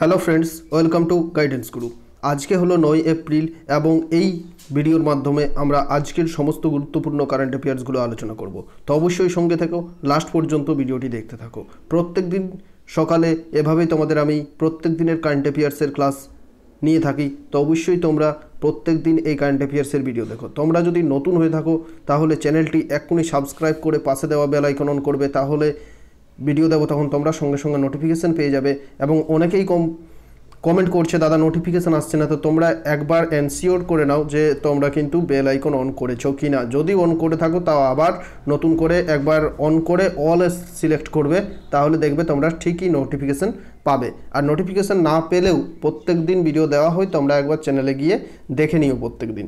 hello friends welcome to guidance guru আজকে হলো নয় এপ্রিল এবং এই ভিডিওর মাধ্যমে আমরা আজকের সমস্ত গুরুত্বপূর্ণ কারেন্ট অ্যাফেয়ার্সগুলো আলোচনা করব তো অবশ্যই সঙ্গে থেকো লাস্ট পর্যন্ত ভিডিওটি দেখতে থাকো প্রত্যেক দিন সকালে এভাবেই তোমাদের আমি প্রত্যেক দিনের কারেন্ট অ্যাফেয়ার্সের ক্লাস নিয়ে থাকি তো অবশ্যই তোমরা প্রত্যেক দিন এই কারেন্ট অ্যাফেয়ার্সের ভিডিও দেখো তোমরা যদি নতুন হয়ে থাকো তাহলে চ্যানেলটি এক্ষুনি সাবস্ক্রাইব করে পাশে দেওয়া বেল আইকন অন করবে তাহলে ভিডিও দেবো তখন তোমরা সঙ্গে সঙ্গে নোটিফিকেশান পেয়ে যাবে এবং অনেকেই কম কমেন্ট করছে দাদা নোটিফিকেশান আসছে না তো তোমরা একবার এনসিওর করে নাও যে তোমরা কিন্তু বেল আইকন অন করেছো কি না যদি অন করে থাকো তাও আবার নতুন করে একবার অন করে অল সিলেক্ট করবে তাহলে দেখবে তোমরা ঠিকই নোটিফিকেশান পাবে আর নোটিফিকেশান না পেলেও প্রত্যেক দিন ভিডিও দেওয়া হয় তোমরা একবার চ্যানেলে গিয়ে দেখে নিও প্রত্যেক দিন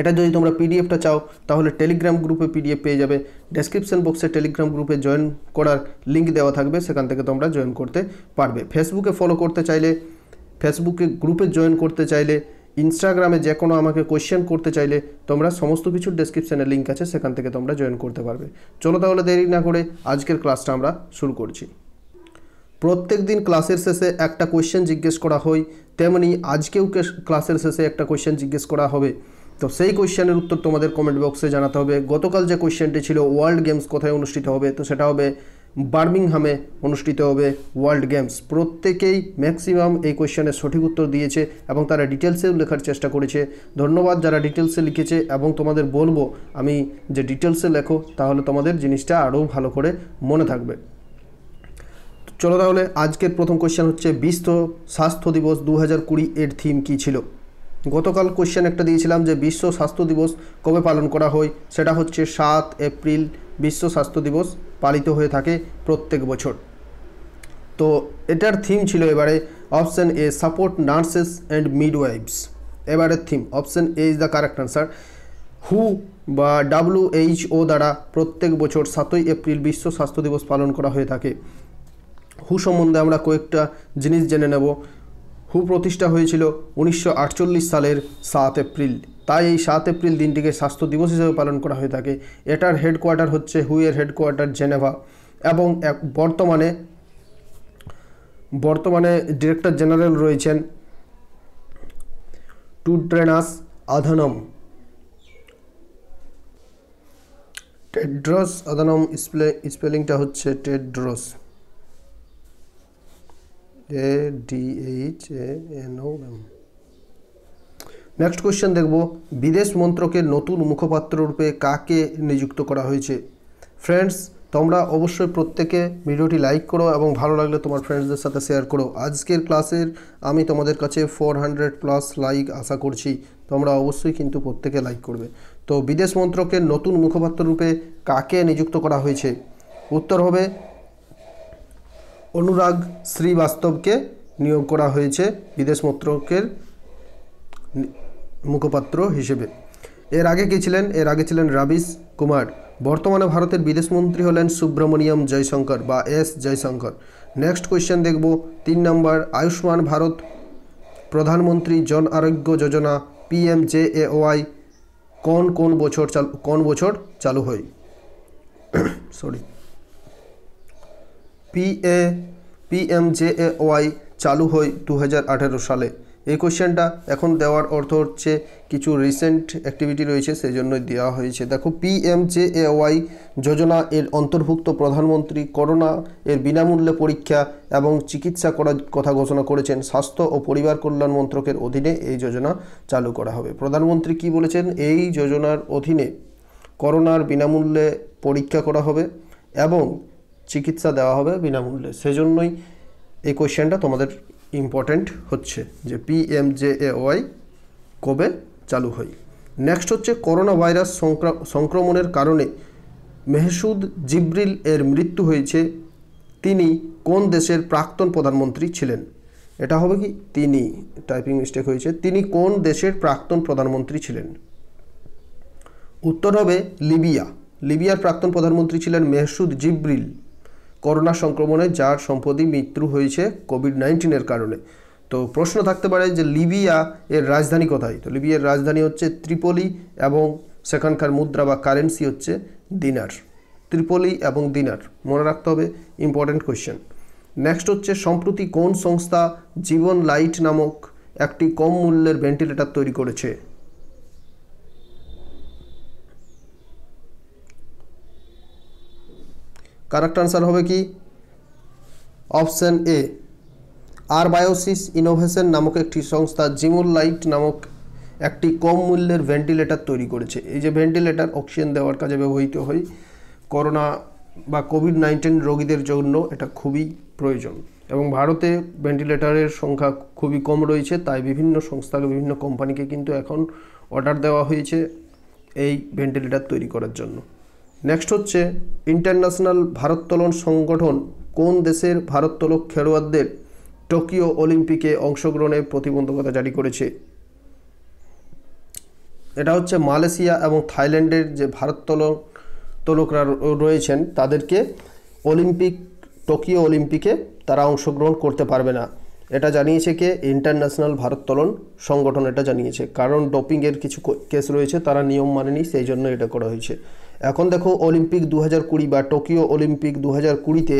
এটা যদি তোমরা পিডিএফটা চাও তাহলে টেলিগ্রাম গ্রুপে পিডিএফ পেয়ে যাবে ডেসক্রিপশন বক্সে টেলিগ্রাম গ্রুপে জয়েন করার লিঙ্ক দেওয়া থাকবে সেখান থেকে তোমরা জয়েন করতে পারবে ফেসবুকে ফলো করতে চাইলে ফেসবুকে গ্রুপে জয়েন করতে চাইলে ইনস্টাগ্রামে যে কোনো আমাকে কোয়েশ্চেন করতে চাইলে তোমরা সমস্ত কিছুর ডেসক্রিপশানে লিঙ্ক আছে সেখান থেকে তোমরা জয়েন করতে পারবে চলো তাহলে দেরি না করে আজকের ক্লাসটা আমরা শুরু করছি প্রত্যেক দিন ক্লাসের শেষে একটা কোয়েশ্চেন জিজ্ঞেস করা হয় তেমনি আজকেও ক্লাসের শেষে একটা কোয়েশ্চেন জিজ্ঞেস করা হবে তো সেই কোয়েশ্চেনের উত্তর তোমাদের কমেন্ট বক্সে জানাতে হবে গতকাল যে কোয়েশ্চেনটি ছিল ওয়ার্ল্ড গেমস কোথায় অনুষ্ঠিত হবে তো সেটা হবে বার্মিংহামে অনুষ্ঠিত হবে ওয়ার্ল্ড গেমস প্রত্যেকেই ম্যাক্সিমাম এই কোয়েশ্চেনের সঠিক উত্তর দিয়েছে এবং তারা ডিটেলসেও লেখার চেষ্টা করেছে ধন্যবাদ যারা ডিটেলসে লিখেছে এবং তোমাদের বলবো আমি যে ডিটেলসে লেখো তাহলে তোমাদের জিনিসটা আরও ভালো করে মনে থাকবে চলো তাহলে আজকের প্রথম কোয়েশ্চেন হচ্ছে বিশ্ব স্বাস্থ্য দিবস দু হাজার কুড়ি এর থিম কী ছিল গতকাল কোয়েশ্চেন একটা দিয়েছিলাম যে বিশ্ব স্বাস্থ্য দিবস কবে পালন করা হয় সেটা হচ্ছে সাত এপ্রিল বিশ্ব স্বাস্থ্য দিবস পালিত হয়ে থাকে প্রত্যেক বছর তো এটার থিম ছিল এবারে option A support nurses and midwives এবারের theme option A is the correct answer হু বা ডাব্লিউএইচও দ্বারা প্রত্যেক বছর সাতই এপ্রিল বিশ্ব স্বাস্থ্য দিবস পালন করা হয়ে থাকে হু সম্বন্ধে আমরা কয়েকটা জিনিস জেনে নেব হু প্রতিষ্ঠা হয়েছিল উনিশশো সালের সাত এপ্রিল তাই এই সাত এপ্রিল দিনটিকে স্বাস্থ্য দিবস হিসেবে পালন করা হয়ে থাকে এটার হেডকোয়ার্টার হচ্ছে হুয়ের হেডকোয়ার্টার জেনেভা এবং বর্তমানে বর্তমানে ডিরেক্টর জেনারেল রয়েছেন টুড্রেনাস আধানম টেড্রস আধানম স্পেলিংটা হচ্ছে Tedros A D H A N O M next question দেখব বিদেশ মন্ত্রকের নতুন মুখপাত্র রূপে কাকে নিযুক্ত করা হয়েছে ফ্রেন্ডস তোমরা অবশ্যই প্রত্যেকে ভিডিওটি লাইক করো এবং ভালো লাগলে তোমার ফ্রেন্ডসদের সাথে শেয়ার করো আজকের ক্লাসের আমি তোমাদের কাছে ফোর হান্ড্রেড প্লাস লাইক আশা করছি তোমরা অবশ্যই কিন্তু প্রত্যেকে লাইক করবে তো বিদেশ মন্ত্রকের নতুন মুখপাত্র রূপে কাকে নিযুক্ত করা হয়েছে উত্তর হবে অনুরাগ শ্রীবাস্তবকে নিয়োগ করা হয়েছে বিদেশ মন্ত্রকের মুখপাত্র হিসেবে এর আগে কে ছিলেন এর আগে ছিলেন রাবিশ কুমার বর্তমানে ভারতের বিদেশমন্ত্রী হলেন সুব্রমণিয়াম জয়শঙ্কর বা এস জয়শঙ্কর নেক্সট কোয়েশ্চেন দেখব তিন নম্বর Ayushman Bharat Pradhan Mantri Jan Arogya Yojana PM J A Y কোন কোন বছর চালু কোন বছর চালু হয় সরি পিএ পিএমজেএওয়াই চালু হয় দু সালে এই কোশ্চেনটা এখন দেওয়ার অর্থ হচ্ছে কিছু রিসেন্ট অ্যাক্টিভিটি রয়েছে সেই জন্যই দেওয়া হয়েছে দেখো পিএমজেএওয়াই যোজনা এর অন্তর্ভুক্ত প্রধানমন্ত্রী করোনা এর বিনামূল্যে পরীক্ষা এবং চিকিৎসা করার কথা ঘোষণা করেছেন স্বাস্থ্য ও পরিবার কল্যাণ মন্ত্রকের অধীনে এই যোজনা চালু করা হবে প্রধানমন্ত্রী কি বলেছেন এই যোজনার অধীনে করোনার বিনামূল্যে পরীক্ষা করা হবে এবং চিকিৎসা দেওয়া হবে বিনামূল্যে সেজন্যই এই কোয়েশ্চেনটা তোমাদের ইম্পর্ট্যান্ট হচ্ছে যে পিএমজেএওয়াই কবে চালু হয় নেক্সট হচ্ছে করোনা ভাইরাস সংক্রমণের কারণে মেহসুদ জিব্রিল এর মৃত্যু হয়েছে তিনি কোন দেশের প্রাক্তন প্রধানমন্ত্রী ছিলেন এটা হবে কি তিনি টাইপিং মিস্টেক হয়েছে তিনি কোন দেশের প্রাক্তন প্রধানমন্ত্রী ছিলেন উত্তর হবে লিবিয়া লিবিয়ার প্রাক্তন প্রধানমন্ত্রী ছিলেন মেহসুদ জিব্রিল করোনা সংক্রমণে যার সম্প্রতি মৃত্যু হয়েছে কোভিড নাইন্টিনের কারণে তো প্রশ্ন থাকতে পারে যে লিবিয়া এর রাজধানী কোথায় তো লিবিয়ার রাজধানী হচ্ছে ত্রিপলি এবং সেখানকার মুদ্রা বা কারেন্সি হচ্ছে দিনার ত্রিপলি এবং দিনার মনে রাখতে হবে ইম্পর্ট্যান্ট কোয়েশ্চেন নেক্সট হচ্ছে সম্প্রতি কোন সংস্থা জীবন লাইট নামক একটি কম মূল্যের ভেন্টিলেটর তৈরি করেছে কারেক্ট আনসার হবে কি অপশান এ আর বায়োসিস ইনোভেশন নামক একটি সংস্থা জিমুল লাইট নামক একটি কম মূল্যের ভেন্টিলেটার তৈরি করেছে এই যে ভেন্টিলেটার অক্সিজেন দেওয়ার কাজে ব্যবহৃত হয় করোনা বা কোভিড নাইন্টিন রোগীদের জন্য এটা খুবই প্রয়োজন এবং ভারতে ভেন্টিলেটারের সংখ্যা খুবই কম রয়েছে তাই বিভিন্ন সংস্থাকে বিভিন্ন কোম্পানিকে কিন্তু এখন অর্ডার দেওয়া হয়েছে এই ভেন্টিলেটার তৈরি করার জন্য নেক্সট হচ্ছে ইন্টারন্যাশনাল ভারোত্তোলন সংগঠন কোন দেশের ভারোত্তোলক খেলোয়াড়দের টোকিও অলিম্পিকে অংশগ্রহণের প্রতিবন্ধকতা জারি করেছে এটা হচ্ছে মালয়েশিয়া এবং থাইল্যান্ডের যে ভারোত্তোলক তোলকরা রয়েছেন তাদেরকে অলিম্পিক টোকিও অলিম্পিকে তারা অংশগ্রহণ করতে পারবে না এটা জানিয়েছে কে ইন্টারন্যাশনাল ভারোত্তোলন সংগঠন এটা জানিয়েছে কারণ ডোপিংয়ের কিছু কেস রয়েছে তারা নিয়ম মানেনি সেই জন্য এটা করা হয়েছে এখন দেখো অলিম্পিক দু কুড়ি বা টোকিও অলিম্পিক দু হাজার কুড়িতে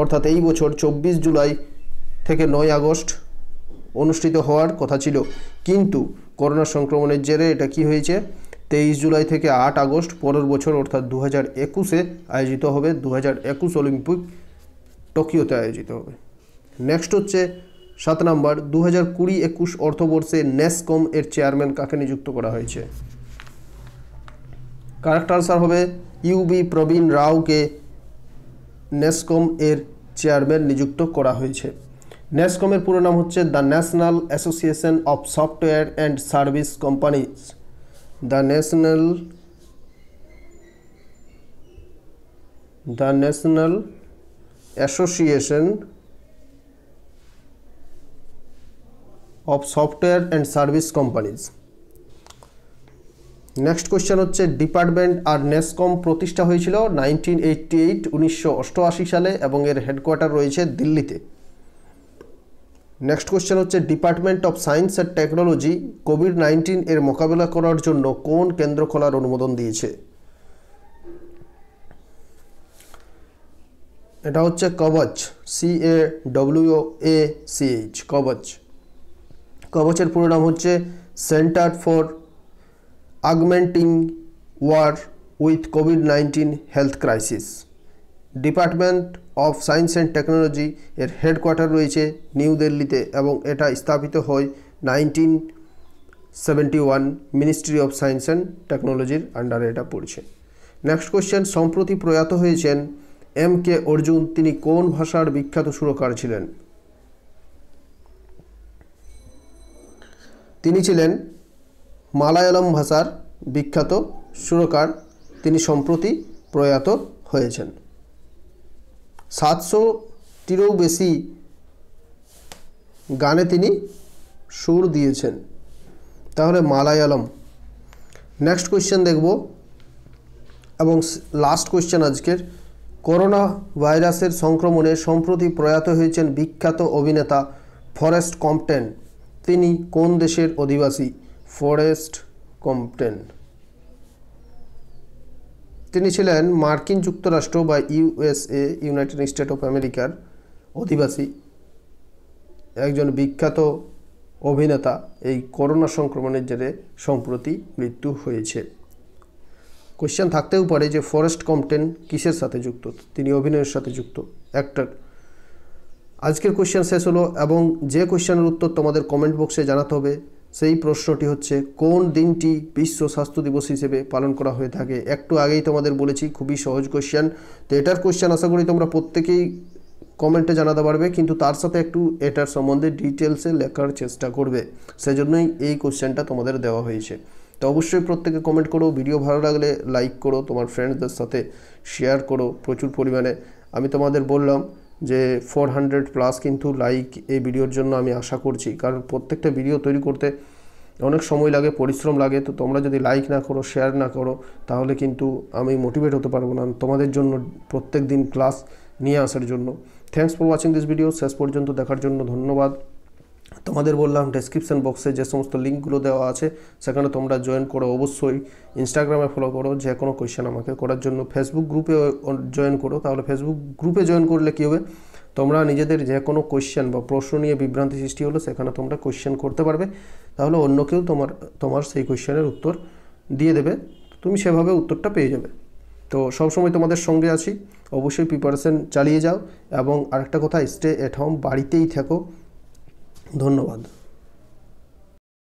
অর্থাৎ এই বছর চব্বিশ জুলাই থেকে নয় আগস্ট অনুষ্ঠিত হওয়ার কথা ছিল কিন্তু করোনা সংক্রমণের জেরে এটা কি হয়েছে তেইশ জুলাই থেকে আট আগস্ট পরের বছর অর্থাৎ দু হাজার একুশে আয়োজিত হবে দু হাজার একুশ অলিম্পিক টোকিওতে আয়োজিত হবে নেক্সট হচ্ছে সাত নম্বর দু হাজার কুড়ি একুশ অর্থবর্ষে ন্যাসকম এর চেয়ারম্যান কাকে নিযুক্ত করা হয়েছে কারেক্ট আনসার হবে ইউবি প্রবীণ রাওকে ন্যাসকম এর চেয়ারম্যান নিযুক্ত করা হয়েছে ন্যাসকমের পুরো নাম হচ্ছে the National Association of Software and Service Companies the National the National Association of Software and Service Companies next question হচ্ছে ডিপার্টমেন্ট আর নেসকম প্রতিষ্ঠা হয়েছিল নাইনটিন এইটটি এইট উনিশশো সালে এবং এর হেডকোয়ার্টার রয়েছে দিল্লিতে নেক্সট কোয়েশ্চেন হচ্ছে Department of Science and Technology COVID nineteen এর মোকাবিলা করার জন্য কোন কেন্দ্র খোলার অনুমোদন দিয়েছে এটা হচ্ছে Kavach C A W A C H Kavach কবচের পুরো নাম হচ্ছে Centre for Augmenting War with COVID nineteen Health Crisis Department of Science and Technology এর হেডকোয়ার্টার রয়েছে নিউ দিল্লিতে এবং এটা স্থাপিত হয় nineteen seventy one Ministry of Science and টেকনোলজির আন্ডারে এটা পড়ছে নেক্সট কোয়েশ্চেন সম্প্রতি প্রয়াত হয়েছেন এম কে অর্জুন তিনি কোন ভাষার বিখ্যাত সুরকার ছিলেন তিনি ছিলেন মালায়ালম ভাষার বিখ্যাত সুরকার তিনি সম্প্রতি প্রয়াত হয়েছেন সাতশোটিরও বেশি গানে তিনি সুর দিয়েছেন তাহলে মালায়ালম নেক্সট কোয়েশ্চেন দেখব এবং লাস্ট কোয়েশ্চেন আজকের করোনা ভাইরাসের সংক্রমণে সম্প্রতি প্রয়াত হয়েছেন বিখ্যাত অভিনেতা ফরেস্ট কম্পটেন্ট তিনি কোন দেশের অধিবাসী ফরেস্ট কম্পটেন তিনি ছিলেন মার্কিন যুক্তরাষ্ট্র বা ইউএসএ ইউনাইটেড স্টেট অফ আমেরিকার অধিবাসী একজন বিখ্যাত অভিনেতা এই করোনা সংক্রমণের জেরে সম্প্রতি মৃত্যু হয়েছে কোশ্চেন থাকতেও পারে যে ফরেস্ট কম্পটেন কিসের সাথে যুক্ত তিনি অভিনয়ের সাথে যুক্ত অ্যাক্টর আজকের কোশ্চেন শেষ হলো এবং যে কোশ্চেনের উত্তর তোমাদের কমেন্ট বক্সে জানাতে হবে সেই প্রশ্নটি হচ্ছে কোন দিনটি বিশ্ব স্বাস্থ্য দিবস হিসেবে পালন করা হয়ে থাকে একটু আগেই তোমাদের বলেছি খুবই সহজ কোশ্চেন তো এটার কোশ্চেন আশা করি তোমরা প্রত্যেকেই কমেন্টে জানাতে পারবে কিন্তু তার সাথে একটু এটার সম্বন্ধে ডিটেলসে লেখার চেষ্টা করবে সেজন্যই এই কোয়েশ্চেনটা তোমাদের দেওয়া হয়েছে তো অবশ্যই প্রত্যেকে কমেন্ট করো ভিডিও ভালো লাগলে লাইক করো তোমার ফ্রেন্ডসদের সাথে শেয়ার করো প্রচুর পরিমাণে আমি তোমাদের বললাম যে ফোর হান্ড্রেড প্লাস কিন্তু লাইক এই ভিডিওর জন্য আমি আশা করছি কারণ প্রত্যেকটা ভিডিও তৈরি করতে অনেক সময় লাগে পরিশ্রম লাগে তো তোমরা যদি লাইক না করো শেয়ার না করো তাহলে কিন্তু আমি মোটিভেট হতে পারবো না তোমাদের জন্য প্রত্যেক দিন ক্লাস নিয়ে আসার জন্য thanks for watching this video শেষ পর্যন্ত দেখার জন্য ধন্যবাদ তোমাদের বললাম ডেসক্রিপশান বক্সে যে সমস্ত লিঙ্কগুলো দেওয়া আছে সেখানে তোমরা জয়েন করো অবশ্যই ইনস্টাগ্রামে ফলো করো যে কোনো কোয়েশ্চেন আমাকে করার জন্য ফেসবুক গ্রুপে জয়েন করো তাহলে ফেসবুক গ্রুপে জয়েন করলে কী হবে তোমরা নিজেদের যে কোনো কোয়েশ্চেন বা প্রশ্ন নিয়ে বিভ্রান্তি সৃষ্টি হলো সেখানে তোমরা কোয়েশ্চেন করতে পারবে তাহলে অন্য কেউ তোমার তোমার সেই কোয়েশ্চেনের উত্তর দিয়ে দেবে তুমি সেভাবে উত্তরটা পেয়ে যাবে তো সবসময় তোমাদের সঙ্গে আছি অবশ্যই প্রিপারেশান চালিয়ে যাও এবং আরেকটা কথা স্টে এট হোম বাড়িতেই থাকো ধন্যবাদ